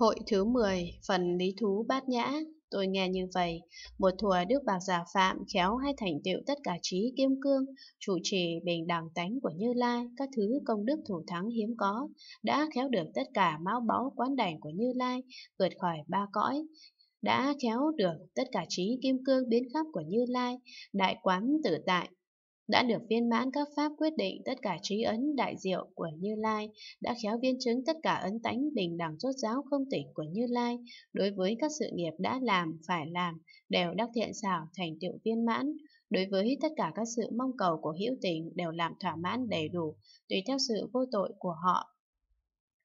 Hội thứ 10, phần lý thú bát nhã, tôi nghe như vậy, một thùa Đức Bạc Giả Phạm khéo hay thành tựu tất cả trí kim cương, chủ trì bình đẳng tánh của Như Lai, các thứ công đức thủ thắng hiếm có, đã khéo được tất cả máu báu quán đảnh của Như Lai, vượt khỏi ba cõi, đã khéo được tất cả trí kim cương biến khắp của Như Lai, đại quán tự tại, đã được viên mãn các pháp quyết định tất cả trí ấn đại diệu của Như Lai, đã khéo viên chứng tất cả ấn tánh bình đẳng rốt ráo không tỉnh của Như Lai, đối với các sự nghiệp đã làm, phải làm, đều đắc thiện xảo, thành tựu viên mãn, đối với tất cả các sự mong cầu của hữu tình đều làm thỏa mãn đầy đủ, tùy theo sự vô tội của họ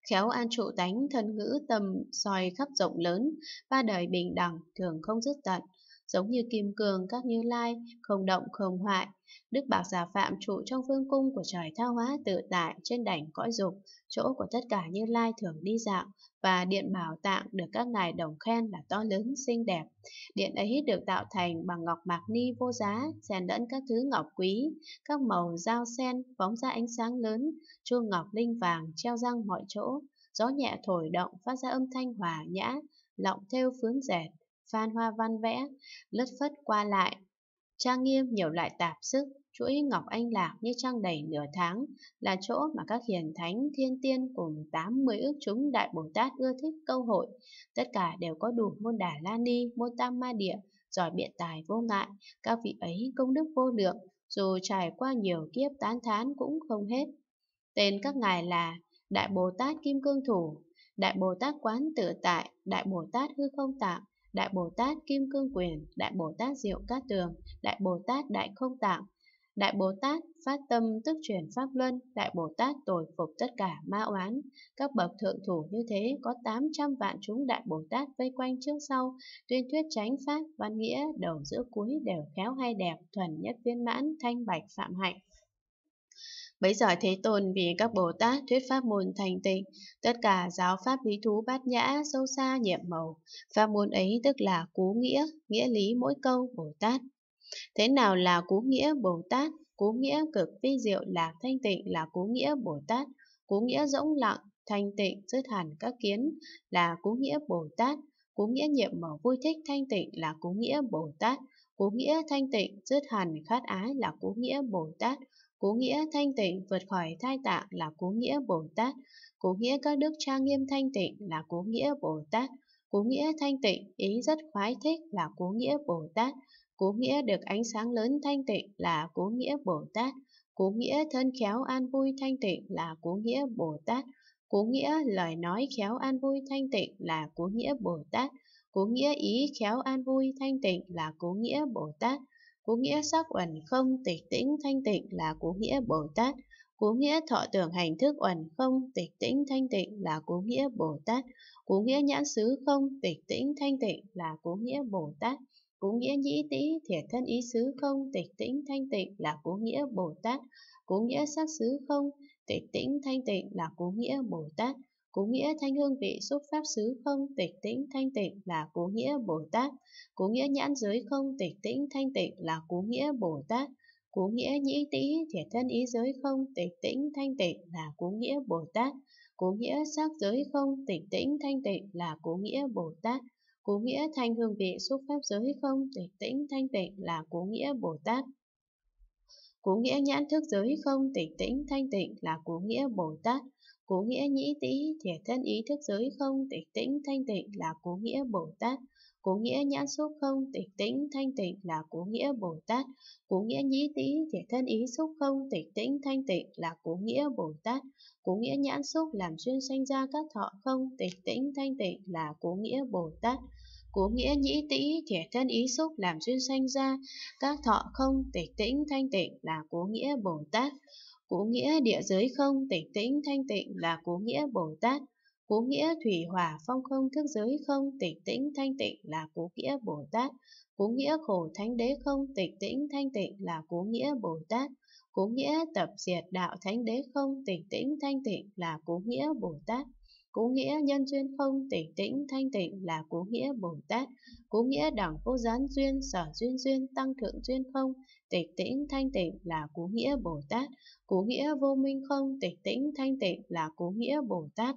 khéo an trụ tánh thân ngữ tâm soi khắp rộng lớn ba đời bình đẳng thường không dứt tận giống như kim cường các như lai, không động không hoại. Đức bạc giả phạm trụ trong vương cung của trời thao hóa tự tại trên đảnh cõi dục, chỗ của tất cả như lai thường đi dạo, và điện bảo tạng được các ngài đồng khen là to lớn, xinh đẹp. Điện ấy được tạo thành bằng ngọc mạc ni vô giá, xen lẫn các thứ ngọc quý, các màu dao sen phóng ra ánh sáng lớn, chuông ngọc linh vàng treo răng mọi chỗ, gió nhẹ thổi động phát ra âm thanh hòa nhã, lọng theo phướng dệt, van hoa văn vẽ, lất phất qua lại. Trang nghiêm nhiều loại tạp sức, chuỗi ngọc anh lạc như trang đầy nửa tháng, là chỗ mà các hiền thánh thiên tiên cùng 80 ước chúng Đại Bồ Tát ưa thích câu hội. Tất cả đều có đủ môn đà la ni, môn tam ma địa, giỏi biện tài vô ngại, các vị ấy công đức vô lượng, dù trải qua nhiều kiếp tán thán cũng không hết. Tên các ngài là Đại Bồ Tát Kim Cương Thủ, Đại Bồ Tát Quán Tự Tại, Đại Bồ Tát Hư Không Tạng, Đại Bồ Tát Kim Cương Quyền, Đại Bồ Tát Diệu Cát Tường, Đại Bồ Tát Đại Không Tạng, Đại Bồ Tát phát tâm tức truyền pháp luân, Đại Bồ Tát tồi phục tất cả ma oán. Các bậc thượng thủ như thế có 800 vạn chúng Đại Bồ Tát vây quanh trước sau, tuyên thuyết tránh pháp, văn nghĩa, đầu giữa cuối đều khéo hay đẹp, thuần nhất viên mãn, thanh bạch phạm hạnh. Bấy giờ Thế Tôn vì các Bồ Tát thuyết pháp môn thành tịnh, tất cả giáo pháp lý thú bát nhã, sâu xa nhiệm màu. Pháp môn ấy tức là cú nghĩa, nghĩa lý mỗi câu Bồ Tát. Thế nào là cú nghĩa Bồ Tát? Cú nghĩa cực vi diệu là thanh tịnh là cú nghĩa Bồ Tát. Cú nghĩa rỗng lặng, thanh tịnh, dứt hẳn các kiến là cú nghĩa Bồ Tát. Cú nghĩa nhiệm màu vui thích thanh tịnh là cú nghĩa Bồ Tát. Cú nghĩa thanh tịnh, dứt hẳn khát ái là cú nghĩa Bồ Tát. Cố nghĩa thanh tịnh vượt khỏi thai tạng là cố nghĩa Bồ Tát. Cố nghĩa các đức cha nghiêm thanh tịnh là cố nghĩa Bồ Tát. Cố nghĩa thanh tịnh, ý rất khoái thích là cố nghĩa Bồ Tát. Cố nghĩa được ánh sáng lớn thanh tịnh là cố nghĩa Bồ Tát. Cố nghĩa thân khéo an vui thanh tịnh là cố nghĩa Bồ Tát. Cố nghĩa lời nói khéo an vui thanh tịnh là cố nghĩa Bồ Tát. Cố nghĩa ý khéo an vui thanh tịnh là cố nghĩa Bồ Tát. Cú nghĩa sắc uẩn không tịch tĩnh thanh tịnh là cú nghĩa Bồ Tát. Cú nghĩa thọ tưởng hành thức uẩn không tịch tĩnh thanh tịnh là cú nghĩa Bồ Tát. Cú nghĩa nhãn xứ không tịch tĩnh thanh tịnh là cú nghĩa Bồ Tát. Cú nghĩa nhĩ tĩ thiệt thân ý xứ không tịch tĩnh thanh tịnh là cú nghĩa Bồ Tát. Cú nghĩa sắc xứ không tịch tĩnh thanh tịnh là cú nghĩa Bồ Tát. Cố nghĩa thanh hương vị xúc pháp xứ không tịch tĩnh thanh tịnh là cố nghĩa Bồ Tát. Cố nghĩa nhãn giới không tịch tĩnh thanh tịnh là cố nghĩa Bồ Tát. Cố nghĩa nhĩ tĩ thiệt thân ý giới không tịch tĩnh thanh tịnh là cố nghĩa Bồ Tát. Cố nghĩa sắc giới không tịch tĩnh thanh tịnh là cố nghĩa Bồ Tát. Cố nghĩa thanh hương vị xúc pháp giới không tịch tĩnh thanh tịnh là cố nghĩa Bồ Tát. Cố nghĩa nhãn thức giới không tịch tĩnh thanh tịnh là cố nghĩa Bồ Tát. Cố nghĩa nhĩ tĩ, thể thân ý thức giới không, tịch tĩnh, thanh tịnh là cố nghĩa Bồ Tát. Cố nghĩa nhãn xúc không, tịch tĩnh, thanh tịnh là cố nghĩa Bồ Tát. Cố nghĩa nhĩ tĩ, thể thân ý xúc không, tịch tĩnh, thanh tịnh là cố nghĩa Bồ Tát. Cố nghĩa nhãn xúc làm duyên sanh ra các thọ không, tịch tĩnh, thanh tịnh là cố nghĩa Bồ Tát. Cố nghĩa nhĩ tĩ, thể thân ý xúc làm duyên sanh ra, các thọ không, tịch tĩnh, thanh tịnh là cố nghĩa Bồ Tát. Cố nghĩa địa giới không tịch tĩnh thanh tịnh là cố nghĩa Bồ Tát. Cố nghĩa thủy hỏa phong không thức giới không tịch tĩnh thanh tịnh là cố nghĩa Bồ Tát. Cố nghĩa khổ thánh đế không tịch tĩnh thanh tịnh là cố nghĩa Bồ Tát. Cố nghĩa tập diệt đạo thánh đế không tịch tĩnh thanh tịnh là cố nghĩa Bồ Tát cú nghĩa nhân duyên không tỉnh tĩnh thanh tịnh là cú nghĩa Bồ Tát. cú nghĩa đẳng vô gián duyên, sở duyên duyên, tăng thượng duyên không, tịch tĩnh thanh tịnh là cú nghĩa Bồ Tát. cú nghĩa vô minh không, tịch tĩnh thanh tịnh là cú nghĩa Bồ Tát.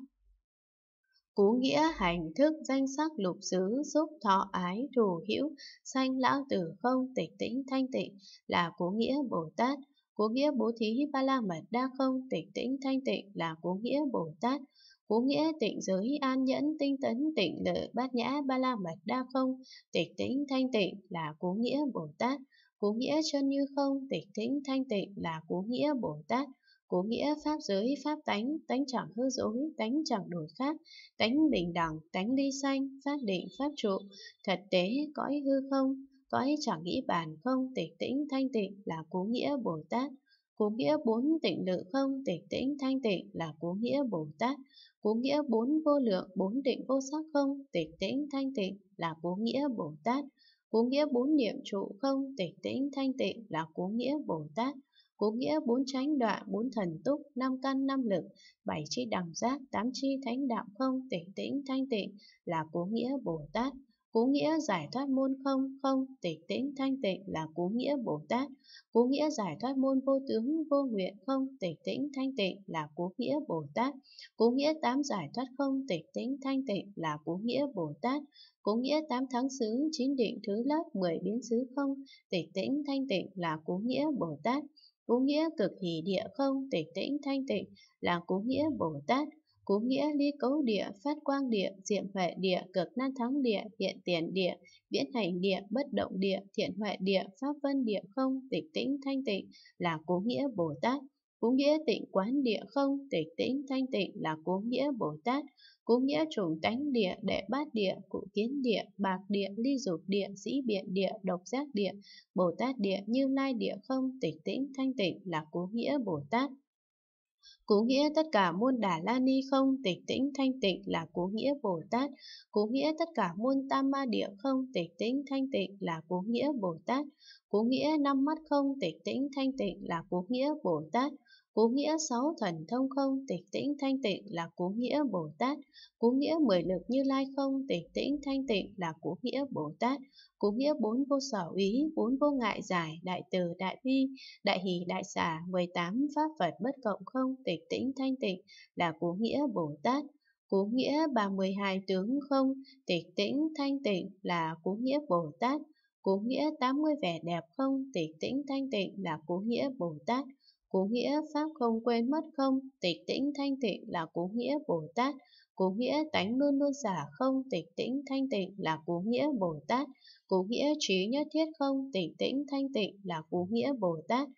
Cú nghĩa hành thức danh sắc lục xứ xúc thọ ái thù hữu sanh lão tử không tịch tĩnh thanh tịnh là cú nghĩa Bồ Tát. cú nghĩa bố thí ba la mật đa không tịch tĩnh thanh tịnh là cú nghĩa Bồ Tát. Cú nghĩa tịnh giới an nhẫn tinh tấn tịnh lợi bát nhã ba la mạch đa không, tịch tĩnh thanh tịnh là cú nghĩa Bồ Tát. Cú nghĩa chân như không, tịch tĩnh thanh tịnh là cú nghĩa Bồ Tát. Cú nghĩa pháp giới, pháp tánh, tánh chẳng hư dối, tánh chẳng đổi khác, tánh bình đẳng, tánh ly sanh, pháp định, pháp trụ, thật tế, cõi hư không, cõi chẳng nghĩ bàn không, tịch tĩnh thanh tịnh là cú nghĩa Bồ Tát. Cú nghĩa bốn tịnh lự không, tịch tĩnh thanh tịnh là cú nghĩa Bồ Tát. Vô nghĩa bốn vô lượng, bốn định vô sắc không, tịch tĩnh thanh tịnh là vô nghĩa Bồ Tát. Cố nghĩa bốn niệm trụ không, tịch tĩnh thanh tịnh là cố nghĩa Bồ Tát. Cố nghĩa bốn chánh đoạn, bốn thần túc, năm căn năm lực, bảy chi đẳng giác, tám chi thánh đạo không, tịch tĩnh thanh tịnh là cố nghĩa Bồ Tát. Cú nghĩa giải thoát môn không không, tịch tĩnh thanh tịnh là cú nghĩa Bồ Tát. Cú nghĩa giải thoát môn vô tướng vô nguyện không, tịch tĩnh thanh tịnh là cú nghĩa Bồ Tát. Cú nghĩa tám giải thoát không, tịch tĩnh thanh tịnh là cú nghĩa Bồ Tát. Cú nghĩa tám tháng xứ, chín định thứ lớp, mười biến xứ không, tịch tĩnh thanh tịnh là cú nghĩa Bồ Tát. Cú nghĩa cực hỷ địa không, tịch tĩnh thanh tịnh là cú nghĩa Bồ Tát. Cú nghĩa ly cấu địa, phát quang địa, diệm huệ địa, cực nan thắng địa, hiện tiền địa, viễn hành địa, bất động địa, thiện huệ địa, pháp vân địa không, tịch tĩnh thanh tịnh là cú nghĩa Bồ Tát. Cú nghĩa tịnh quán địa không, tịch tĩnh thanh tịnh là cú nghĩa Bồ Tát. Cú nghĩa trùng tánh địa, đệ bát địa, cụ kiến địa, bạc địa, ly dục địa, sĩ biện địa, độc giác địa, Bồ Tát địa, như lai địa không, tịch tĩnh thanh tịnh là cú nghĩa Bồ Tát cú nghĩa tất cả muôn Đà La Ni không tịch tĩnh thanh tịnh là cú nghĩa Bồ Tát. cú nghĩa tất cả muôn Tam Ma Địa không tịch tĩnh thanh tịnh là cú nghĩa Bồ Tát. cú nghĩa năm mắt không tịch tĩnh thanh tịnh là cú nghĩa Bồ Tát. Cú nghĩa sáu thần thông không tịch tĩnh thanh tịnh là cú nghĩa Bồ Tát. Cú nghĩa mười lực như lai không tịch tĩnh thanh tịnh là cú nghĩa Bồ Tát. Cú nghĩa bốn vô sở ý, bốn vô ngại giải, đại từ, đại bi, đại hỷ, đại xả, mười tám pháp vật bất cộng không tịch tĩnh thanh tịnh là cú nghĩa Bồ Tát. Cú nghĩa mười hai tướng không tịch tĩnh thanh tịnh là cú nghĩa Bồ Tát. Cú nghĩa tám mươi vẻ đẹp không tịch tĩnh thanh tịnh là cú nghĩa Bồ Tát. Cố nghĩa Pháp không quên mất không, tịch tĩnh thanh tịnh là cố nghĩa Bồ Tát. Cố nghĩa tánh luôn luôn giả không, tịch tĩnh thanh tịnh là cố nghĩa Bồ Tát. Cố nghĩa trí nhất thiết không, tịch tĩnh thanh tịnh là cố nghĩa Bồ Tát.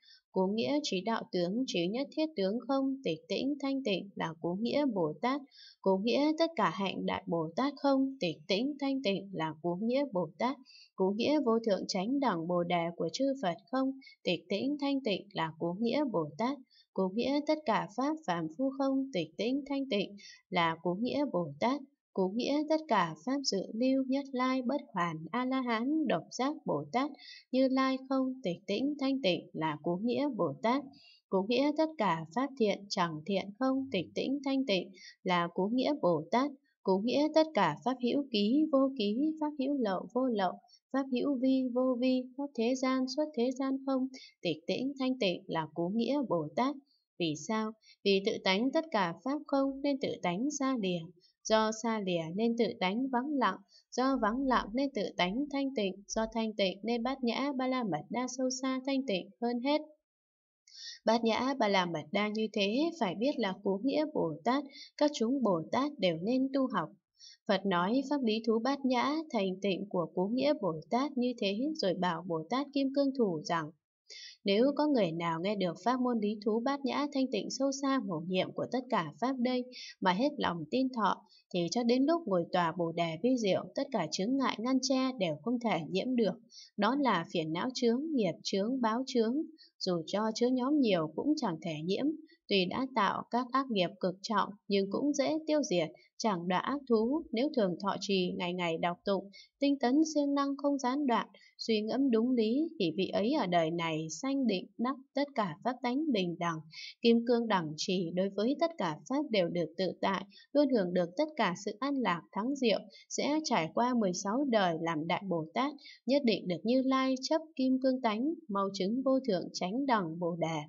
Cố nghĩa trí đạo tướng, trí nhất thiết tướng không, tịch tĩnh, thanh tịnh là cố nghĩa Bồ Tát. Cố nghĩa tất cả hạnh đại Bồ Tát không, tịch tĩnh, thanh tịnh là cố nghĩa Bồ Tát. Cố nghĩa vô thượng chánh đẳng Bồ Đề của chư Phật không, tịch tĩnh, thanh tịnh là cố nghĩa Bồ Tát. Cố nghĩa tất cả pháp phàm phu không, tịch tĩnh, thanh tịnh là cố nghĩa Bồ Tát Cú nghĩa tất cả Pháp dự lưu nhất lai bất hoàn A-la-hán độc giác Bồ-Tát như lai không tịch tĩnh thanh tịnh là cú nghĩa Bồ-Tát. Cú nghĩa tất cả Pháp thiện chẳng thiện không tịch tĩnh thanh tịnh là cú nghĩa Bồ-Tát. Cú nghĩa tất cả Pháp hữu ký vô ký, Pháp hữu lậu vô lậu, Pháp hữu vi vô vi, Pháp thế gian xuất thế gian không, tịch tĩnh thanh tịnh là cú nghĩa Bồ-Tát. Vì sao? Vì tự tánh tất cả Pháp không nên tự tánh ra lìa, do xa lìa nên tự tánh vắng lặng, do vắng lặng nên tự tánh thanh tịnh, do thanh tịnh nên bát nhã ba la mật đa sâu xa thanh tịnh hơn hết. Bát nhã ba la mật đa như thế phải biết là cú nghĩa Bồ Tát, các chúng Bồ Tát đều nên tu học. Phật nói pháp lý thú bát nhã thành tịnh của cú nghĩa Bồ Tát như thế rồi bảo Bồ Tát Kim Cương Thủ rằng nếu có người nào nghe được pháp môn lý thú bát nhã thanh tịnh sâu xa hổ nhiệm của tất cả pháp đây mà hết lòng tin thọ, thì cho đến lúc ngồi tòa bồ đề vi diệu, tất cả chứng ngại ngăn che đều không thể nhiễm được. Đó là phiền não chướng, nghiệp chướng, báo chướng. Dù cho chứa nhóm nhiều cũng chẳng thể nhiễm, Tuy đã tạo các ác nghiệp cực trọng nhưng cũng dễ tiêu diệt, chẳng đã ác thú nếu thường thọ trì ngày ngày đọc tụng, tinh tấn siêng năng không gián đoạn, suy ngẫm đúng lý thì vị ấy ở đời này sanh định đắc tất cả pháp tánh bình đẳng, kim cương đẳng trì đối với tất cả pháp đều được tự tại, luôn hưởng được tất cả sự an lạc thắng diệu, sẽ trải qua 16 đời làm đại Bồ Tát, nhất định được Như Lai chấp kim cương tánh, mau chứng vô thượng chánh đẳng Bồ đề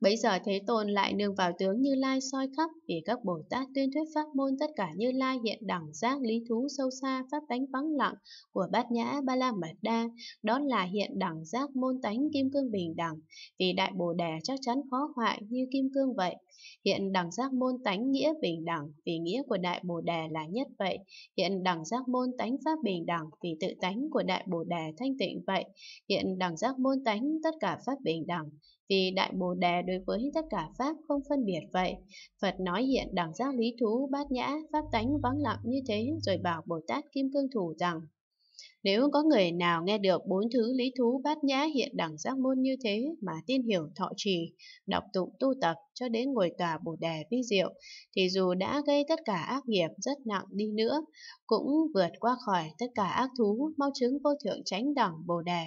bây giờ Thế Tôn lại nương vào tướng Như Lai soi khắp, vì các Bồ Tát tuyên thuyết pháp môn tất cả Như Lai hiện đẳng giác lý thú sâu xa pháp tánh vắng lặng của Bát Nhã Ba La Mật Đa, đó là hiện đẳng giác môn tánh kim cương bình đẳng, vì Đại Bồ Đề chắc chắn khó hoại như kim cương vậy. Hiện đẳng giác môn tánh nghĩa bình đẳng, vì nghĩa của Đại Bồ Đề là nhất vậy. Hiện đẳng giác môn tánh pháp bình đẳng, vì tự tánh của Đại Bồ Đề thanh tịnh vậy. Hiện đẳng giác môn tánh tất cả pháp bình đẳng, vì Đại Bồ Đề đối với tất cả Pháp không phân biệt vậy. Phật nói hiện đẳng giác lý thú, bát nhã, pháp tánh vắng lặng như thế rồi bảo Bồ Tát Kim Cương Thủ rằng nếu có người nào nghe được bốn thứ lý thú bát nhã hiện đẳng giác môn như thế mà tin hiểu thọ trì, đọc tụng tu tập cho đến ngồi tòa bồ đề vi diệu, thì dù đã gây tất cả ác nghiệp rất nặng đi nữa, cũng vượt qua khỏi tất cả ác thú, mau chứng vô thượng tránh đẳng bồ đề.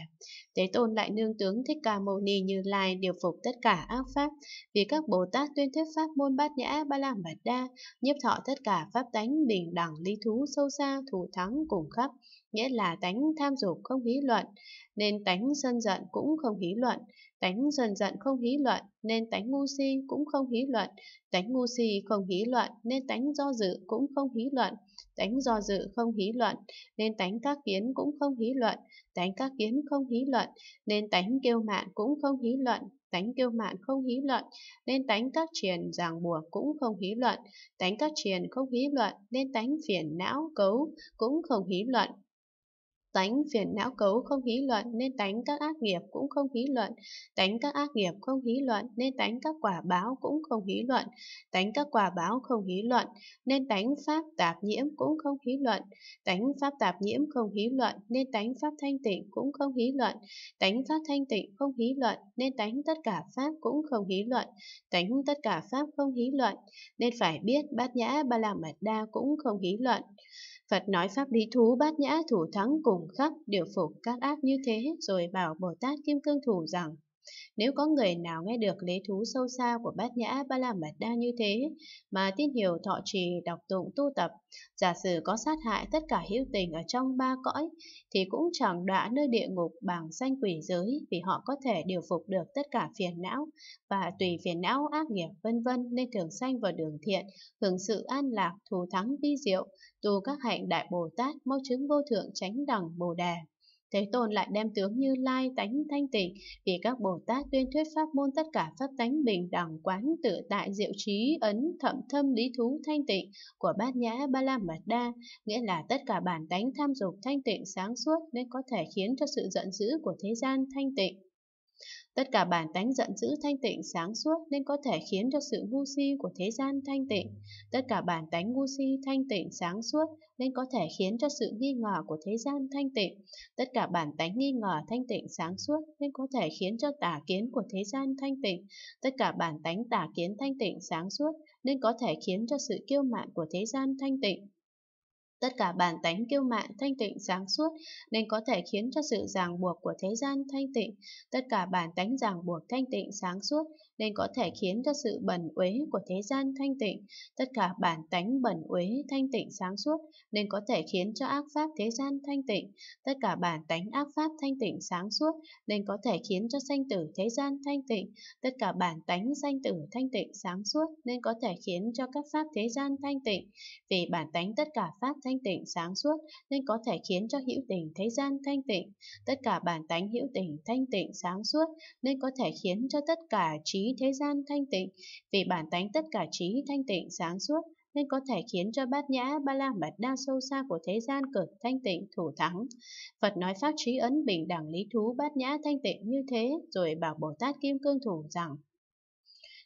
Thế tôn lại nương tướng Thích Ca Mâu Ni Như Lai điều phục tất cả ác pháp, vì các Bồ Tát tuyên thuyết pháp môn bát nhã ba la mật đa, nhiếp thọ tất cả pháp tánh bình đẳng lý thú sâu xa thù thắng cùng khắp nghĩa là tánh tham dục không hí luận, nên tánh sân giận cũng không hí luận, tánh sân giận không hí luận, nên tánh ngu si cũng không hí luận, tánh ngu si không hí luận, nên tánh do dự cũng không hí luận, tánh do dự không hí luận, nên tánh các kiến cũng không hí luận, tánh các kiến không hí luận, nên tánh kêu mạn cũng không hí luận, tánh kêu mạn không hí luận, nên tánh các triền ràng buộc cũng không hí luận, tánh các triền không hí luận, nên tánh phiền não cấu cũng không hí luận, Tánh phiền não cấu không hí luận nên tánh các ác nghiệp cũng không hí luận, tánh các ác nghiệp không hí luận nên tánh các quả báo cũng không hí luận, tánh các quả báo không hí luận nên tánh pháp tạp nhiễm cũng không hí luận, tánh pháp tạp nhiễm không hí luận nên tánh pháp thanh tịnh cũng không hí luận, tánh pháp thanh tịnh không hí luận nên tánh tất cả pháp cũng không hí luận, tánh tất cả pháp không hí luận nên phải biết bát nhã ba la mật đa cũng không hí luận. Phật nói pháp lý thú bát nhã thủ thắng cùng khắp điều phục các ác như thế rồi bảo Bồ Tát Kim Cương Thủ rằng nếu có người nào nghe được lý thú sâu xa của bát nhã ba la mật đa như thế, mà tin hiểu thọ trì đọc tụng tu tập, giả sử có sát hại tất cả hữu tình ở trong ba cõi, thì cũng chẳng đọa nơi địa ngục bằng danh quỷ giới vì họ có thể điều phục được tất cả phiền não và tùy phiền não ác nghiệp vân vân nên thường sanh vào đường thiện, hưởng sự an lạc, thù thắng vi diệu, tu các hạnh đại Bồ Tát mau chứng vô thượng chánh đẳng Bồ Đề. Thế Tôn lại đem tướng Như Lai tánh thanh tịnh, vì các Bồ Tát tuyên thuyết pháp môn tất cả pháp tánh bình đẳng quán tự tại diệu trí ấn thậm thâm lý thú thanh tịnh của Bát Nhã Ba La Mật Đa, nghĩa là tất cả bản tánh tham dục thanh tịnh sáng suốt nên có thể khiến cho sự giận dữ của thế gian thanh tịnh. Tất cả bản tánh giận dữ thanh tịnh sáng suốt nên có thể khiến cho sự ngu si của thế gian thanh tịnh. Tất cả bản tánh ngu si thanh tịnh sáng suốt nên có thể khiến cho sự nghi ngờ của thế gian thanh tịnh. Tất cả bản tánh nghi ngờ thanh tịnh sáng suốt nên có thể khiến cho tà kiến của thế gian thanh tịnh. Tất cả bản tánh tà kiến thanh tịnh sáng suốt nên có thể khiến cho sự kiêu mạn của thế gian thanh tịnh. Tất cả bản tánh kiêu mạn thanh tịnh sáng suốt nên có thể khiến cho sự ràng buộc của thế gian thanh tịnh, tất cả bản tánh ràng buộc thanh tịnh sáng suốt nên có thể khiến cho sự bẩn uế của thế gian thanh tịnh, tất cả bản tánh bẩn uế thanh tịnh sáng suốt nên có thể khiến cho ác pháp thế gian thanh tịnh, tất cả bản tánh ác pháp thanh tịnh sáng suốt nên có thể khiến cho sanh tử thế gian thanh tịnh, tất cả bản tánh sanh tử thanh tịnh sáng suốt nên có thể khiến cho các pháp thế gian thanh tịnh, vì bản tánh tất cả pháp thanh tịnh sáng suốt nên có thể khiến cho hữu tình thế gian thanh tịnh, tất cả bản tánh hữu tình thanh tịnh sáng suốt nên có thể khiến cho tất cả trí thế gian thanh tịnh, vì bản tánh tất cả trí thanh tịnh sáng suốt, nên có thể khiến cho bát nhã ba la mật đa sâu xa của thế gian cực thanh tịnh thủ thắng. Phật nói pháp trí ấn bình đẳng lý thú bát nhã thanh tịnh như thế, rồi bảo Bồ Tát Kim Cương Thủ rằng,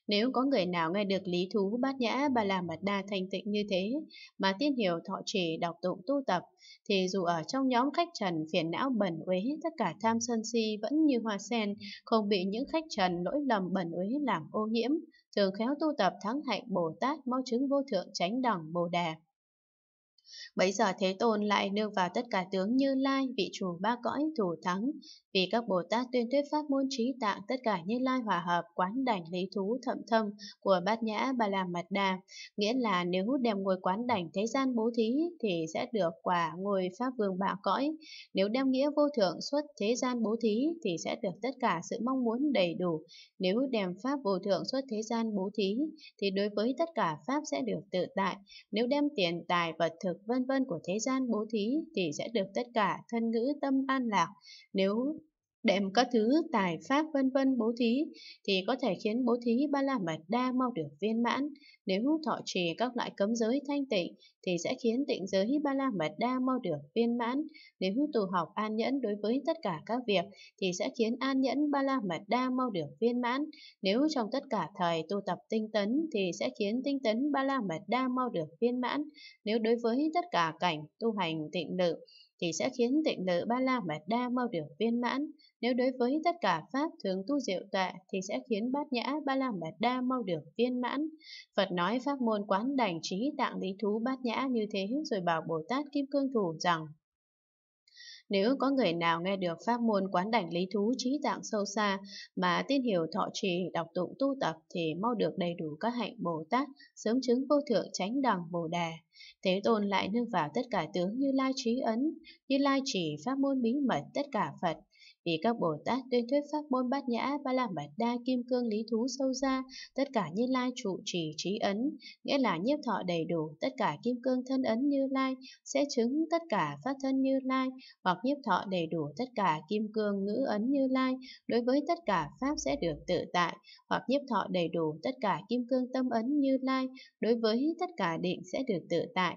nếu có người nào nghe được lý thú bát nhã bà làm mật đa thanh tịnh như thế mà tiên hiểu thọ trì đọc tụng tu tập thì dù ở trong nhóm khách trần phiền não bẩn uế tất cả tham sân si vẫn như hoa sen không bị những khách trần lỗi lầm bẩn uế làm ô nhiễm thường khéo tu tập thắng hạnh Bồ Tát mau chứng vô thượng chánh đẳng Bồ Đà. Bấy giờ Thế Tôn lại nương vào tất cả tướng Như Lai, vị chủ ba cõi, thủ thắng. Vì các Bồ Tát tuyên thuyết pháp môn trí tạng, tất cả Như Lai hòa hợp, quán đảnh lý thú thậm thâm của Bát Nhã Ba La Mật Đà. Nghĩa là nếu đem ngồi quán đảnh thế gian bố thí thì sẽ được quả ngồi Pháp Vương bạ cõi. Nếu đem nghĩa vô thượng xuất thế gian bố thí thì sẽ được tất cả sự mong muốn đầy đủ. Nếu đem Pháp vô thượng xuất thế gian bố thí thì đối với tất cả Pháp sẽ được tự tại. Nếu đem tiền tài vật thực vân vân vân của thế gian bố thí thì sẽ được tất cả thân ngữ tâm an lạc. Nếu đệm các thứ tài pháp vân vân bố thí thì có thể khiến bố thí ba la mật đa mau được viên mãn. Nếu thọ trì các loại cấm giới thanh tịnh thì sẽ khiến tịnh giới ba la mật đa mau được viên mãn. Nếu tu học an nhẫn đối với tất cả các việc thì sẽ khiến an nhẫn ba la mật đa mau được viên mãn. Nếu trong tất cả thời tu tập tinh tấn thì sẽ khiến tinh tấn ba la mật đa mau được viên mãn. Nếu đối với tất cả cảnh tu hành tịnh lự thì sẽ khiến tịnh lự ba la mật đa mau được viên mãn. Nếu đối với tất cả pháp thường tu diệu tọa thì sẽ khiến bát nhã ba la mật đa mau được viên mãn. Phật nói pháp môn quán đành trí tạng lý thú bát nhã như thế rồi bảo Bồ Tát Kim Cương Thủ rằng nếu có người nào nghe được pháp môn quán đảnh lý thú trí dạng sâu xa mà tin hiểu thọ trì đọc tụng tu tập thì mau được đầy đủ các hạnh Bồ Tát, sớm chứng vô thượng chánh đẳng Bồ đề Thế Tôn lại nương vào tất cả tướng Như Lai trí ấn, Như Lai chỉ pháp môn bí mật tất cả Phật, vì các Bồ Tát tuyên thuyết pháp môn bát nhã, ba la mật đa, kim cương, lý thú, sâu ra, tất cả như lai trụ trì trí ấn, nghĩa là nhiếp thọ đầy đủ, tất cả kim cương thân ấn như lai, sẽ chứng tất cả pháp thân như lai, hoặc nhiếp thọ đầy đủ tất cả kim cương ngữ ấn như lai, đối với tất cả pháp sẽ được tự tại, hoặc nhiếp thọ đầy đủ tất cả kim cương tâm ấn như lai, đối với tất cả định sẽ được tự tại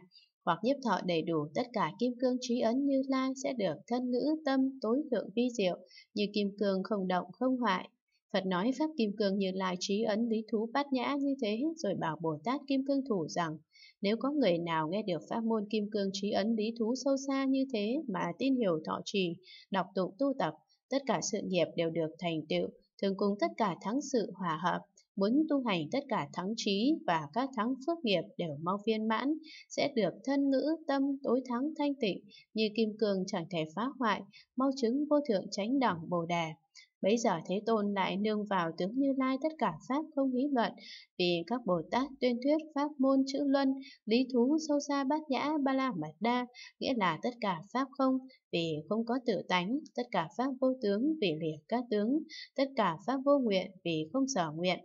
hoặc nhiếp thọ đầy đủ tất cả kim cương trí ấn như lai sẽ được thân ngữ tâm tối thượng vi diệu như kim cương không động không hoại Phật nói Pháp Kim Cương Như Lai trí ấn lý thú bát nhã như thế rồi bảo Bồ Tát Kim Cương Thủ rằng nếu có người nào nghe được pháp môn Kim Cương trí ấn lý thú sâu xa như thế mà tin hiểu thọ trì, đọc tụng tu tập, tất cả sự nghiệp đều được thành tựu, thường cùng tất cả thắng sự hòa hợp, muốn tu hành tất cả thắng trí và các thắng phước nghiệp đều mau viên mãn, sẽ được thân ngữ tâm tối thắng thanh tịnh, như kim cương chẳng thể phá hoại, mau chứng vô thượng chánh đẳng Bồ Đà. bây giờ Thế Tôn lại nương vào tướng Như Lai tất cả Pháp không hí luận, vì các Bồ Tát tuyên thuyết Pháp môn chữ luân, lý thú sâu xa bát nhã ba la mật đa, nghĩa là tất cả Pháp không, vì không có tự tánh, tất cả Pháp vô tướng vì liệt các tướng, tất cả Pháp vô nguyện vì không sở nguyện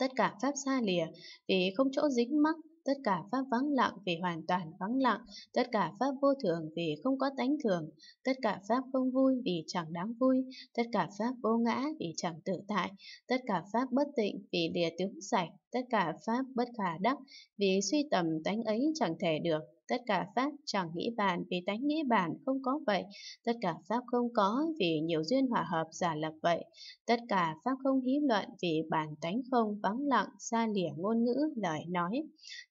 tất cả pháp xa lìa vì không chỗ dính mắc tất cả pháp vắng lặng vì hoàn toàn vắng lặng, tất cả pháp vô thường vì không có tánh thường, tất cả pháp không vui vì chẳng đáng vui, tất cả pháp vô ngã vì chẳng tự tại, tất cả pháp bất tịnh vì lìa tướng sạch, tất cả pháp bất khả đắc vì suy tầm tánh ấy chẳng thể được, tất cả pháp chẳng nghĩ bạn vì tánh nghĩ bạn không có vậy, tất cả pháp không có vì nhiều duyên hòa hợp giả lập vậy, tất cả pháp không hí luận vì bản tánh không vắng lặng, xa lìa ngôn ngữ, lời nói,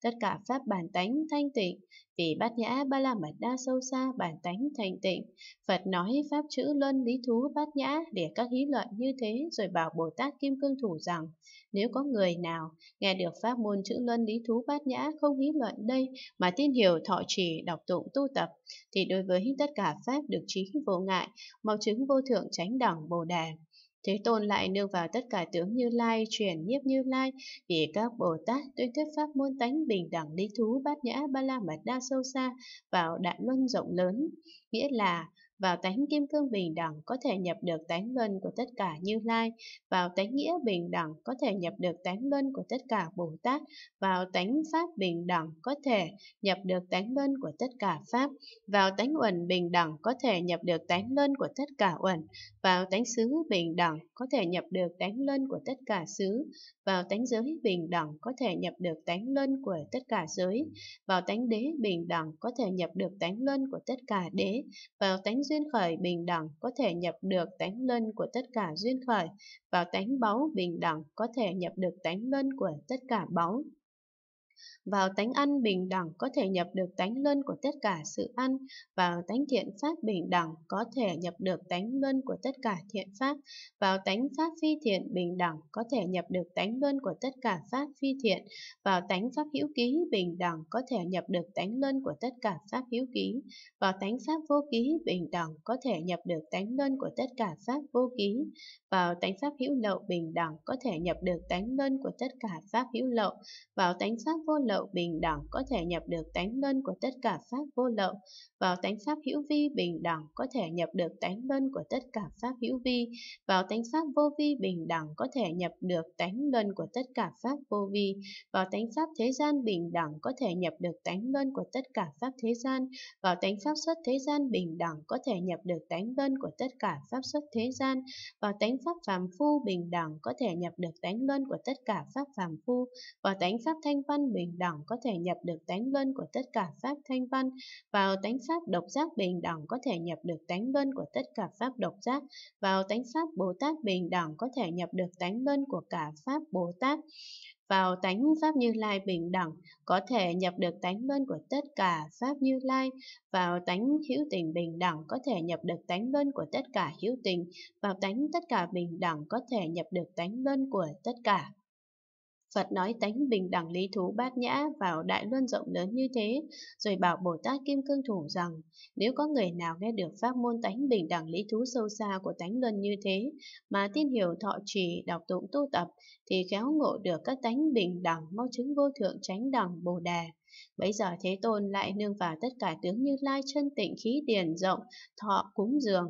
tất cả pháp bản tánh thanh tịnh, vì bát nhã ba la mật đa sâu xa bản tánh thành tịnh. Phật nói pháp chữ luân lý thú bát nhã để các hí luận như thế rồi bảo Bồ Tát Kim Cương Thủ rằng nếu có người nào nghe được pháp môn chữ luân lý thú bát nhã không hí luận đây mà tin hiểu thọ trì đọc tụng tu tập thì đối với tất cả pháp được trí vô ngại mau chứng vô thượng chánh đẳng bồ đề Thế Tôn lại nương vào tất cả tướng Như Lai, chuyển nhiếp Như Lai, vì các Bồ Tát tuyên thuyết pháp môn tánh bình đẳng lý thú bát nhã ba la mật đa sâu xa vào đại luân rộng lớn, nghĩa là vào tánh kim cương bình đẳng có thể nhập được tánh luân của tất cả Như Lai, vào tánh nghĩa bình đẳng có thể nhập được tánh luân của tất cả Bồ Tát, vào tánh pháp bình đẳng có thể nhập được tánh luân của tất cả Pháp, vào tánh uẩn bình đẳng có thể nhập được tánh luân của tất cả uẩn, vào tánh xứ bình đẳng có thể nhập được tánh luân của tất cả xứ, vào tánh giới bình đẳng có thể nhập được tánh luân của tất cả giới, vào tánh đế bình đẳng có thể nhập được tánh luân của tất cả đế, vào tánh duyên khởi bình đẳng có thể nhập được tánh lân của tất cả duyên khởi, vào tánh báu bình đẳng có thể nhập được tánh lân của tất cả báu. Vào tánh ăn bình đẳng có thể nhập được tánh luân của tất cả sự ăn, vào tánh thiện pháp bình đẳng có thể nhập được tánh luân của tất cả thiện pháp, vào tánh pháp phi thiện bình đẳng có thể nhập được tánh luân của tất cả pháp phi thiện, vào tánh pháp hữu ký bình đẳng có thể nhập được tánh luân của tất cả pháp hữu ký, vào tánh pháp vô ký bình đẳng có thể nhập được tánh luân của tất cả pháp vô ký, vào tánh pháp hữu lậu bình đẳng có thể nhập được tánh luân của tất cả pháp hữu lậu, vào tánh pháp vô lậu lậu bình đẳng có thể nhập được tánh luân của tất cả pháp vô lậu, vào tánh pháp hữu vi bình đẳng có thể nhập được tánh luân của tất cả pháp hữu vi, vào tánh pháp vô vi bình đẳng có thể nhập được tánh luân của tất cả pháp vô vi, vào tánh pháp thế gian bình đẳng có thể nhập được tánh luân của tất cả pháp thế gian, vào tánh pháp xuất thế gian bình đẳng có thể nhập được tánh luân của tất cả pháp xuất thế gian, vào tánh pháp phàm phu bình đẳng có thể nhập được tánh luân của tất cả pháp phàm phu, vào tánh pháp thanh văn bình đẳng đẳng có thể nhập được tánh luân của tất cả pháp thanh văn, vào tánh pháp độc giác bình đẳng có thể nhập được tánh luân của tất cả pháp độc giác, vào tánh pháp Bồ Tát bình đẳng có thể nhập được tánh luân của cả pháp Bồ Tát vào tánh pháp như lai bình đẳng có thể nhập được tánh luân của tất cả pháp như lai vào tánh hữu tình bình đẳng có thể nhập được tánh luân của tất cả hữu tình vào tánh tất cả bình đẳng có thể nhập được tánh luân của tất cả Phật nói tánh bình đẳng lý thú bát nhã vào đại luân rộng lớn như thế, rồi bảo Bồ Tát Kim Cương Thủ rằng, nếu có người nào nghe được pháp môn tánh bình đẳng lý thú sâu xa của tánh luân như thế, mà tin hiểu thọ trì, đọc tụng tu tập, thì khéo ngộ được các tánh bình đẳng mau chứng vô thượng chánh đẳng Bồ Đà. Bấy giờ Thế Tôn lại nương vào tất cả tướng như lai chân tịnh khí điền rộng, thọ cúng dường,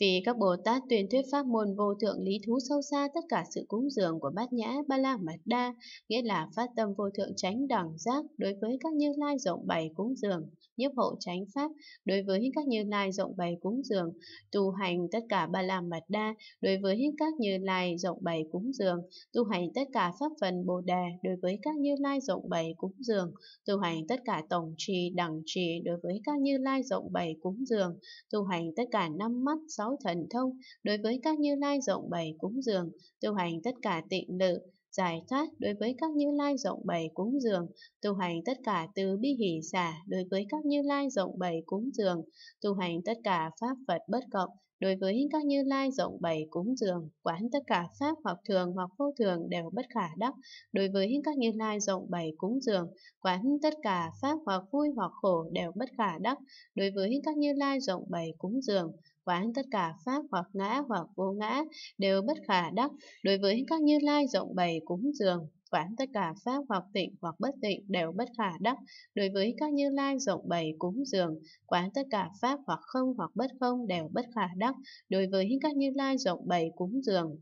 vì các Bồ Tát tuyên thuyết pháp môn vô thượng lý thú sâu xa tất cả sự cúng dường của bát nhã ba la mật đa, nghĩa là phát tâm vô thượng chánh đẳng giác đối với các như lai rộng bày cúng dường nhiếp hộ chánh pháp đối với các như lai rộng bày cúng dường tu hành tất cả ba la mật đa đối với các như lai rộng bày cúng dường tu hành tất cả pháp phần bồ đề đối với các như lai rộng bày cúng dường tu hành tất cả tổng trì đẳng trì đối với các như lai rộng bày cúng dường tu hành tất cả năm mắt sáu thần thông đối với các như lai rộng bày cúng dường tu hành tất cả tịnh lự giải thoát đối với các như lai rộng bày cúng dường, tu hành tất cả từ bi hỷ xả đối với các như lai rộng bày cúng dường, tu hành tất cả pháp Phật bất cộng đối với các như lai rộng bày cúng dường, quán tất cả pháp hoặc thường hoặc vô thường đều bất khả đắc, đối với các như lai rộng bày cúng dường, quán tất cả pháp hoặc vui hoặc khổ đều bất khả đắc, đối với các như lai rộng bày cúng dường, quán tất cả pháp hoặc ngã hoặc vô ngã đều bất khả đắc đối với các như lai rộng bày cúng dường quán tất cả pháp hoặc tịnh hoặc bất tịnh đều bất khả đắc đối với các như lai rộng bày cúng dường quán tất cả pháp hoặc không hoặc bất không đều bất khả đắc đối với các như lai rộng bày cúng dường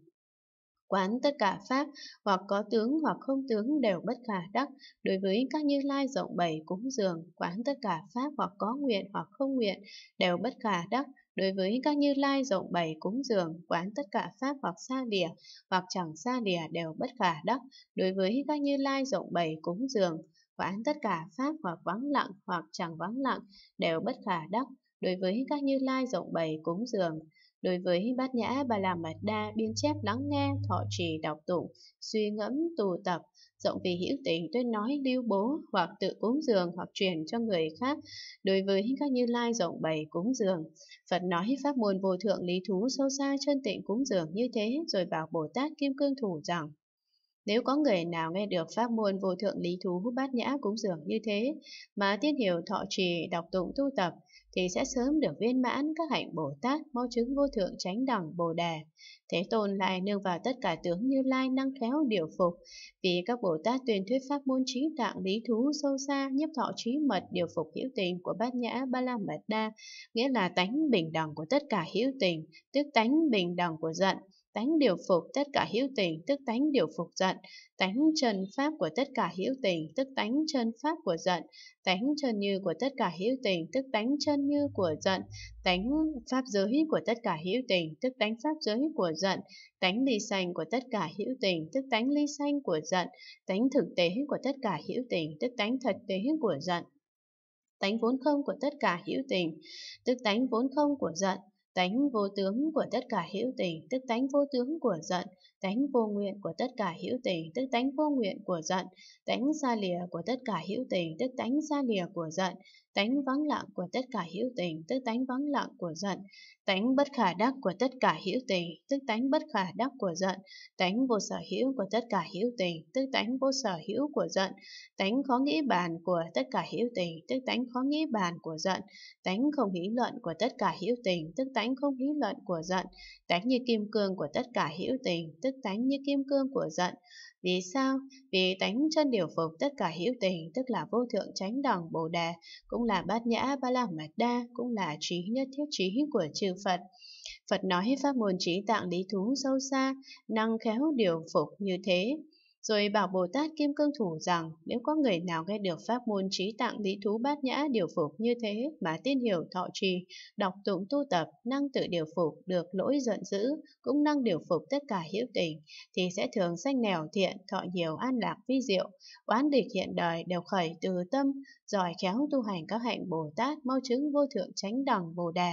quán tất cả pháp hoặc có tướng hoặc không tướng đều bất khả đắc đối với các như lai rộng bày cúng dường quán tất cả pháp hoặc có nguyện hoặc không nguyện đều bất khả đắc Đối với các như lai rộng bày cúng dường, quán tất cả pháp hoặc xa lìa, hoặc chẳng xa lìa đều bất khả đắc. Đối với các như lai rộng bày cúng dường, quán tất cả pháp hoặc vắng lặng hoặc chẳng vắng lặng đều bất khả đắc. Đối với các như lai rộng bày cúng dường, Đối với bát nhã bà la mật đa biên chép lắng nghe, thọ trì đọc tụng, suy ngẫm tụ tập, rộng vì hữu tình tuyên nói lưu bố hoặc tự cúng dường hoặc truyền cho người khác đối với các như lai rộng bày cúng dường phật nói pháp môn vô thượng lý thú sâu xa chân tịnh cúng dường như thế rồi bảo bồ tát kim cương thủ rằng nếu có người nào nghe được pháp môn vô thượng lý thú bát nhã cúng dường như thế mà tiên hiểu thọ trì đọc tụng tu tập thì sẽ sớm được viên mãn các hạnh Bồ Tát mau chứng vô thượng chánh đẳng Bồ Đề, Thế Tôn lại nương vào tất cả tướng như lai năng khéo điều phục, vì các Bồ Tát tuyên thuyết pháp môn trí tạng lý thú sâu xa, nhấp thọ trí mật điều phục hữu tình của bát nhã ba la mật đa, nghĩa là tánh bình đẳng của tất cả hữu tình, tức tánh bình đẳng của giận, tánh điều phục tất cả hữu tình tức tánh điều phục giận, tánh chân pháp của tất cả hữu tình tức tánh chân pháp của giận, tánh chân như của tất cả hữu tình tức tánh chân như của giận, tánh pháp giới của tất cả hữu tình tức tánh pháp giới của giận, tánh ly sanh của tất cả hữu tình tức tánh ly sanh của giận, tánh thực tế của tất cả hữu tình tức tánh thực tế của giận tánh vốn không của tất cả hữu tình, tức tánh vốn không của giận, Tánh vô tướng của tất cả hữu tình, tức tánh vô tướng của giận, tánh vô nguyện của tất cả hữu tình, tức tánh vô nguyện của giận, tánh xa lìa của tất cả hữu tình, tức tánh xa lìa của giận, tánh vắng lặng của tất cả hữu tình, tức tánh vắng lặng của giận, tánh bất khả đắc của tất cả hữu tình, tức tánh bất khả đắc của giận, tánh vô sở hữu của tất cả hữu tình, tức tánh vô sở hữu của giận, tánh khó nghĩ bàn của tất cả hữu tình, tức tánh khó nghĩ bàn của giận, tánh không hí luận của tất cả hữu tình, tức tánh không hí luận của giận, tánh như kim cương của tất cả hữu tình, tức tánh như kim cương của giận, vì sao? Vì tánh chân điều phục tất cả hữu tình, tức là vô thượng chánh đẳng Bồ Đề, cũng là bát nhã ba la mật đa, cũng là trí nhất thiết trí của chư Phật. Phật nói pháp môn trí tạng lý thú sâu xa, năng khéo điều phục như thế rồi bảo Bồ Tát Kim Cương Thủ rằng nếu có người nào nghe được pháp môn trí tạng lý thú bát nhã điều phục như thế mà tin hiểu thọ trì, đọc tụng tu tập, năng tự điều phục được lỗi giận dữ, cũng năng điều phục tất cả hữu tình, thì sẽ thường sanh nẻo thiện, thọ nhiều an lạc vi diệu, oán địch hiện đời đều khởi từ tâm, giỏi khéo tu hành các hạnh Bồ Tát mau chứng vô thượng chánh đẳng Bồ Đà.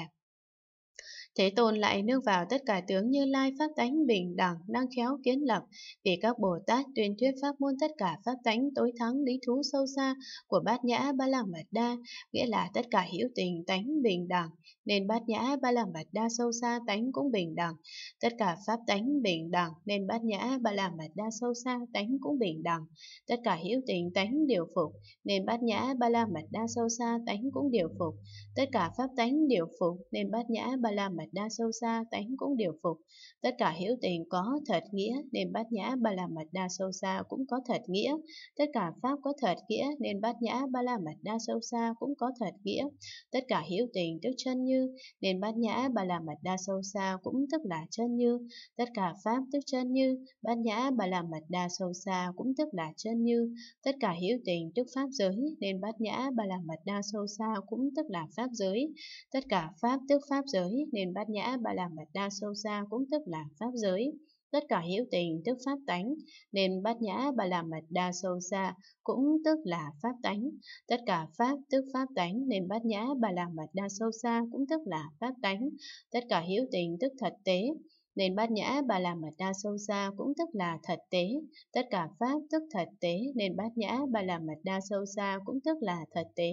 Thế Tôn lại nương vào tất cả tướng Như Lai pháp tánh bình đẳng năng khéo kiến lập, vì các Bồ Tát tuyên thuyết pháp môn tất cả pháp tánh tối thắng lý thú sâu xa của Bát Nhã Ba La Mật Đa, nghĩa là tất cả hữu tình tánh bình đẳng, nên bát nhã ba la mật đa sâu xa tánh cũng bình đẳng. Tất cả pháp tánh bình đẳng nên bát nhã ba la mật đa sâu xa tánh cũng bình đẳng. Tất cả hữu tình tánh điều phục nên bát nhã ba la mật đa sâu xa tánh cũng điều phục. Tất cả pháp tánh điều phục nên bát nhã ba la mật đa sâu xa tánh cũng điều phục. Tất cả hữu tình có thật nghĩa nên bát nhã ba la mật đa sâu xa cũng có thật nghĩa. Tất cả pháp có thật nghĩa nên bát nhã ba la mật đa sâu xa cũng có thật nghĩa. Tất cả hữu tình tức chân như nên bát nhã ba la mật đa sâu xa cũng tức là chân như, tất cả pháp tức chân như, bát nhã ba la mật đa sâu xa cũng tức là chân như, tất cả hữu tình tức pháp giới, nên bát nhã ba la mật đa sâu xa cũng tức là pháp giới, tất cả pháp tức pháp giới, nên bát nhã ba la mật đa sâu xa cũng tức là pháp giới. Tất cả hữu tình tức pháp tánh, nên bát nhã ba la mật đa sâu xa cũng tức là pháp tánh. Tất cả pháp tức pháp tánh, nên bát nhã ba la mật đa sâu xa cũng tức là pháp tánh. Tất cả hữu tình tức thật tế, nên bát nhã bà la mật đa sâu xa cũng tức là thật tế, tất cả pháp tức thật tế nên bát nhã bà la mật đa sâu xa cũng tức là thật tế,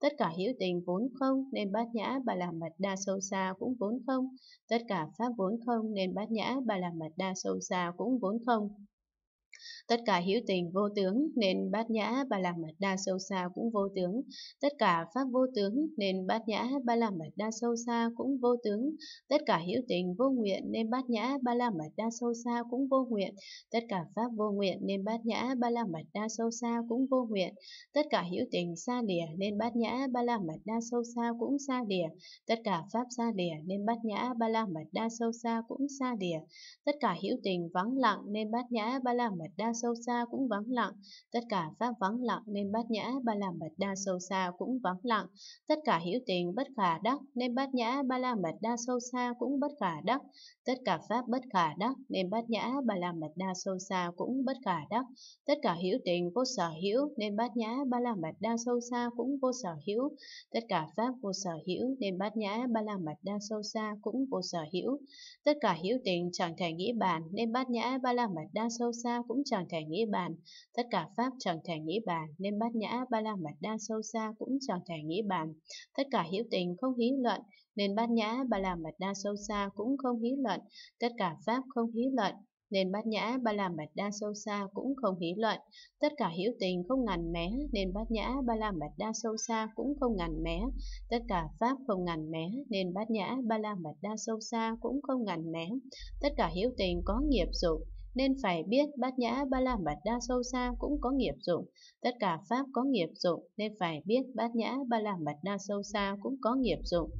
tất cả hữu tình vốn không nên bát nhã bà la mật đa sâu xa cũng vốn không, tất cả pháp vốn không nên bát nhã bà la mật đa sâu xa cũng vốn không tất cả hữu tình vô tướng nên bát nhã ba la mật đa sâu xa cũng vô tướng tất cả pháp vô tướng nên bát nhã ba la mật đa sâu xa cũng vô tướng tất cả hữu tình vô nguyện nên bát nhã ba la mật đa sâu xa cũng vô nguyện tất cả pháp vô nguyện nên bát nhã ba la mật đa sâu xa cũng vô nguyện tất cả hữu tình xa lìa nên bát nhã ba la mật đa sâu xa cũng xa lìa tất cả pháp xa lìa nên bát nhã ba la mật đa sâu xa cũng xa lìa tất cả hữu tình vắng lặng nên bát nhã ba la mật đa đa sâu xa cũng vắng lặng, tất cả pháp vắng lặng nên bát nhã ba la mật đa sâu xa cũng vắng lặng, tất cả hữu tình bất khả đắc nên bát nhã ba la mật đa sâu xa cũng bất khả đắc, tất cả pháp bất khả đắc nên bát nhã ba la mật đa sâu xa cũng bất khả đắc, tất cả hữu tình vô sở hữu nên bát nhã ba la mật đa sâu xa cũng vô sở hữu, tất cả pháp vô sở hữu nên bát nhã ba la mật đa sâu xa cũng vô sở hữu, tất cả hữu tình chẳng thể nghĩ bàn nên bát nhã ba la mật đa sâu xa cũng chẳng chẳng thể nghĩ bàn, tất cả pháp chẳng thể nghĩ bàn, nên bát nhã ba la mật đa sâu xa cũng chẳng thể nghĩ bàn, tất cả hữu tình không hí luận, nên bát nhã ba la mật đa sâu xa cũng không hí luận, tất cả pháp không hí luận, nên bát nhã ba la mật đa sâu xa cũng không hí luận tất cả hữu tình không ngàn mé nên bát nhã ba la mật đa sâu xa cũng không ngàn mé tất cả pháp không ngàn mé nên bát nhã ba la mật đa sâu xa cũng không ngàn mé tất cả hữu tình có nghiệp dục nên phải biết bát nhã ba la mật đa sâu xa cũng có nghiệp dụng, tất cả pháp có nghiệp dụng, nên phải biết bát nhã ba la mật đa sâu xa cũng có nghiệp dụng.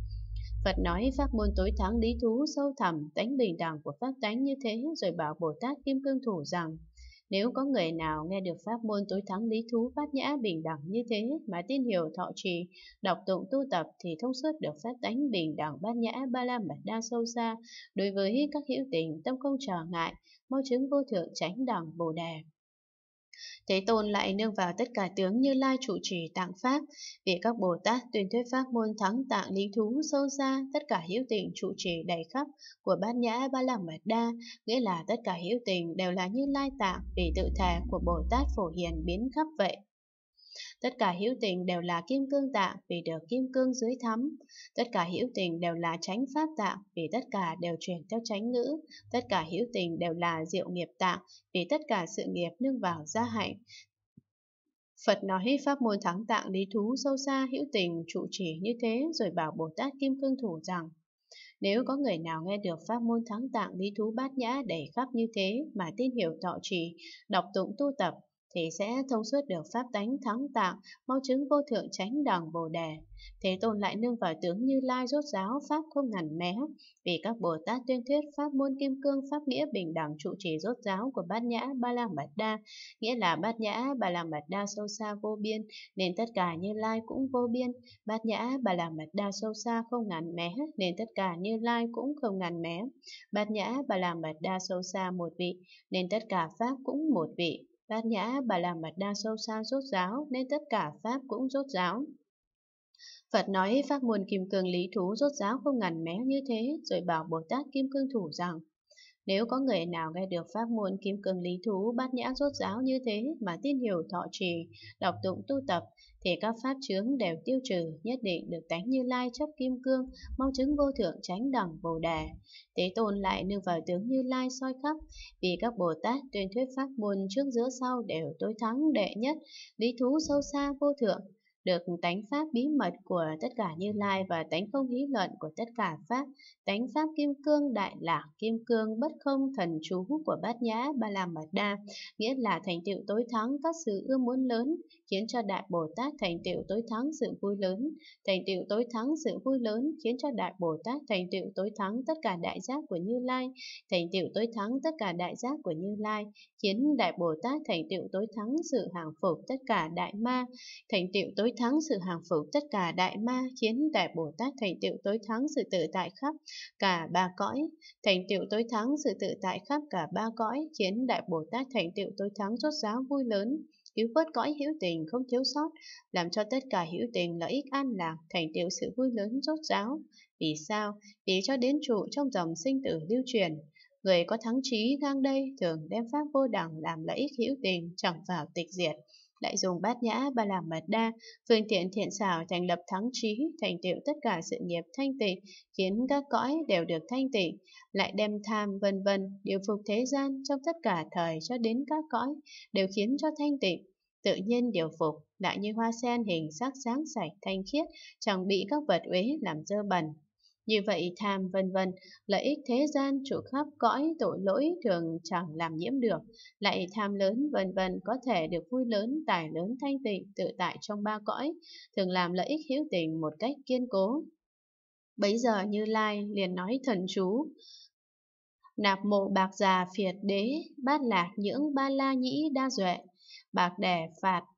Phật nói pháp môn tối thắng lý thú sâu thẳm, tánh bình đẳng của pháp tánh như thế rồi bảo Bồ Tát Kim Cương Thủ rằng nếu có người nào nghe được pháp môn tối thắng lý thú bát nhã bình đẳng như thế mà tin hiểu thọ trì, đọc tụng tu tập thì thông suốt được pháp tánh bình đẳng bát nhã ba la mật đa sâu xa đối với các hữu tình tâm không trở ngại, mau chứng vô thượng chánh đẳng Bồ Đề. Thế Tôn lại nương vào tất cả tướng như lai trụ trì tạng Pháp, vì các Bồ Tát tuyên thuyết Pháp môn thắng tạng lý thú sâu xa, tất cả hữu tình trụ trì đầy khắp của bát nhã ba la mật đa, nghĩa là tất cả hữu tình đều là như lai tạng vì tự thể của Bồ Tát phổ hiền biến khắp vậy. Tất cả hữu tình đều là kim cương tạng vì được kim cương dưới thấm Tất cả hữu tình đều là chánh pháp tạng vì tất cả đều chuyển theo chánh ngữ. Tất cả hữu tình đều là diệu nghiệp tạng vì tất cả sự nghiệp nương vào gia hạnh. Phật nói pháp môn thắng tạng lý thú sâu xa hữu tình trụ trì như thế rồi bảo Bồ Tát Kim Cương Thủ rằng nếu có người nào nghe được pháp môn thắng tạng lý thú bát nhã đầy khắp như thế mà tin hiểu tọa trì, đọc tụng tu tập, thì sẽ thông suốt được pháp tánh thắng tạng, mau chứng vô thượng chánh đẳng bồ đề. Thế tôn lại nương vào tướng Như Lai rốt giáo pháp không ngần mé, vì các Bồ Tát tuyên thuyết pháp môn kim cương pháp nghĩa bình đẳng trụ trì rốt giáo của Bát Nhã Ba La Mật Đa, nghĩa là Bát Nhã Ba La Mật Đa sâu xa vô biên, nên tất cả Như Lai cũng vô biên, Bát Nhã Ba La Mật Đa sâu xa không ngần mé, nên tất cả Như Lai cũng không ngần mé, Bát Nhã Ba La Mật Đa sâu xa một vị, nên tất cả pháp cũng một vị. Bát nhã bà là mặt đa sâu xa rốt ráo nên tất cả Pháp cũng rốt ráo. Phật nói pháp môn kim cương lý thú rốt ráo không ngàn mé như thế rồi bảo Bồ Tát Kim Cương Thủ rằng nếu có người nào nghe được pháp môn kim cương lý thú bát nhã rốt giáo như thế mà tin hiểu thọ trì, đọc tụng tu tập, thì các pháp chướng đều tiêu trừ, nhất định được tánh như lai chấp kim cương, mau chứng vô thượng tránh đẳng bồ đề. Tế tôn lại nương vào tướng như lai soi khắp, vì các Bồ Tát tuyên thuyết pháp môn trước giữa sau đều tối thắng đệ nhất, lý thú sâu xa vô thượng được tánh pháp bí mật của tất cả Như Lai và tánh không lý luận của tất cả pháp, tánh pháp kim cương đại lạc kim cương bất không thần chú của Bát Nhã Ba La Mật Đa, nghĩa là thành tựu tối thắng các sự ưa muốn lớn, khiến cho Đại Bồ Tát thành tựu tối thắng sự vui lớn, thành tựu tối thắng sự vui lớn khiến cho Đại Bồ Tát thành tựu tối thắng tất cả đại giác của Như Lai, thành tựu tối thắng tất cả đại giác của Như Lai, khiến Đại Bồ Tát thành tựu tối thắng sự hàng phục tất cả đại ma, thành tựu tối thắng sự hàng phục tất cả đại ma, khiến Đại Bồ Tát thành tựu tối thắng sự tự tại khắp cả ba cõi, thành tựu tối thắng sự tự tại khắp cả ba cõi, khiến Đại Bồ Tát thành tựu tối thắng rốt giáo vui lớn. Cứu vớt cõi hữu tình không thiếu sót, làm cho tất cả hữu tình lợi ích an lạc, thành tựu sự vui lớn rốt ráo. Vì sao? vì cho đến trụ trong dòng sinh tử lưu truyền. Người có thắng trí ngang đây thường đem pháp vô đẳng làm lợi ích hữu tình chẳng vào tịch diệt lại dùng bát nhã ba làm mật đa, phương tiện thiện xảo thành lập thắng trí, thành tựu tất cả sự nghiệp thanh tịnh, khiến các cõi đều được thanh tịnh, lại đem tham vân vân điều phục thế gian trong tất cả thời cho đến các cõi, đều khiến cho thanh tịnh, tự nhiên điều phục, lại như hoa sen hình sắc sáng sạch thanh khiết, chẳng bị các vật uế làm dơ bẩn, như vậy tham vân vân, lợi ích thế gian trụ khắp cõi tội lỗi thường chẳng làm nhiễm được, lại tham lớn vân vân có thể được vui lớn, tài lớn thanh tịnh, tự tại trong ba cõi, thường làm lợi ích hữu tình một cách kiên cố. Bấy giờ Như Lai liền nói thần chú, nạp mộ bạc già phiệt đế, bát lạc những ba la nhĩ đa duệ, bạc đẻ phạt